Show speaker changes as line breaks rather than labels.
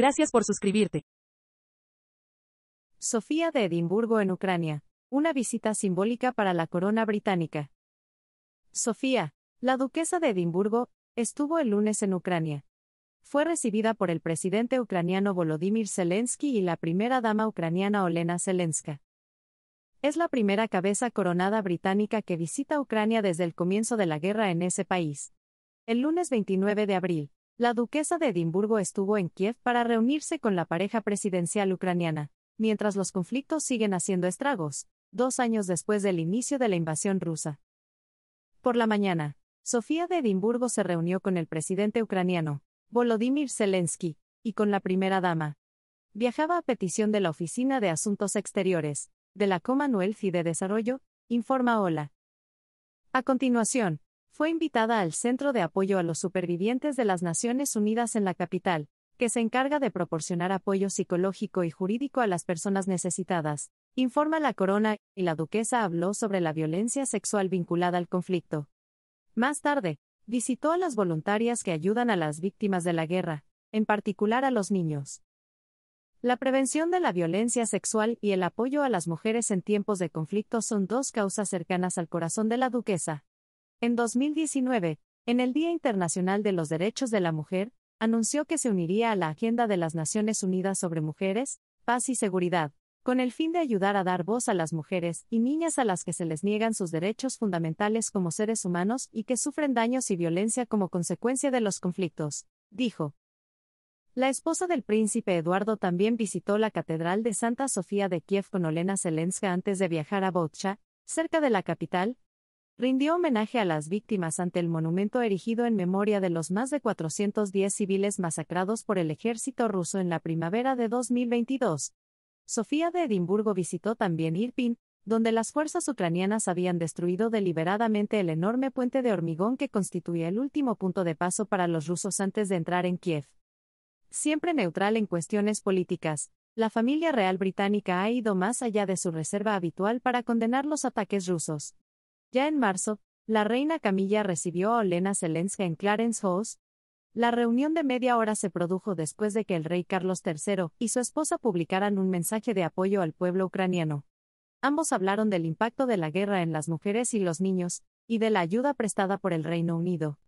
Gracias por suscribirte. Sofía de Edimburgo en Ucrania. Una visita simbólica para la corona británica. Sofía, la duquesa de Edimburgo, estuvo el lunes en Ucrania. Fue recibida por el presidente ucraniano Volodymyr Zelensky y la primera dama ucraniana Olena Zelenska. Es la primera cabeza coronada británica que visita Ucrania desde el comienzo de la guerra en ese país. El lunes 29 de abril, la duquesa de Edimburgo estuvo en Kiev para reunirse con la pareja presidencial ucraniana, mientras los conflictos siguen haciendo estragos, dos años después del inicio de la invasión rusa. Por la mañana, Sofía de Edimburgo se reunió con el presidente ucraniano, Volodymyr Zelensky, y con la primera dama. Viajaba a petición de la Oficina de Asuntos Exteriores, de la Commonwealth y de Desarrollo, informa Ola. A continuación, fue invitada al Centro de Apoyo a los Supervivientes de las Naciones Unidas en la capital, que se encarga de proporcionar apoyo psicológico y jurídico a las personas necesitadas, informa la corona, y la duquesa habló sobre la violencia sexual vinculada al conflicto. Más tarde, visitó a las voluntarias que ayudan a las víctimas de la guerra, en particular a los niños. La prevención de la violencia sexual y el apoyo a las mujeres en tiempos de conflicto son dos causas cercanas al corazón de la duquesa, en 2019, en el Día Internacional de los Derechos de la Mujer, anunció que se uniría a la Agenda de las Naciones Unidas sobre Mujeres, Paz y Seguridad, con el fin de ayudar a dar voz a las mujeres y niñas a las que se les niegan sus derechos fundamentales como seres humanos y que sufren daños y violencia como consecuencia de los conflictos, dijo. La esposa del príncipe Eduardo también visitó la Catedral de Santa Sofía de Kiev con Olena Zelenska antes de viajar a Bocha, cerca de la capital, rindió homenaje a las víctimas ante el monumento erigido en memoria de los más de 410 civiles masacrados por el ejército ruso en la primavera de 2022. Sofía de Edimburgo visitó también Irpin, donde las fuerzas ucranianas habían destruido deliberadamente el enorme puente de hormigón que constituía el último punto de paso para los rusos antes de entrar en Kiev. Siempre neutral en cuestiones políticas, la familia real británica ha ido más allá de su reserva habitual para condenar los ataques rusos, ya en marzo, la reina Camilla recibió a Olena Zelenska en Clarence House. La reunión de media hora se produjo después de que el rey Carlos III y su esposa publicaran un mensaje de apoyo al pueblo ucraniano. Ambos hablaron del impacto de la guerra en las mujeres y los niños, y de la ayuda prestada por el Reino Unido.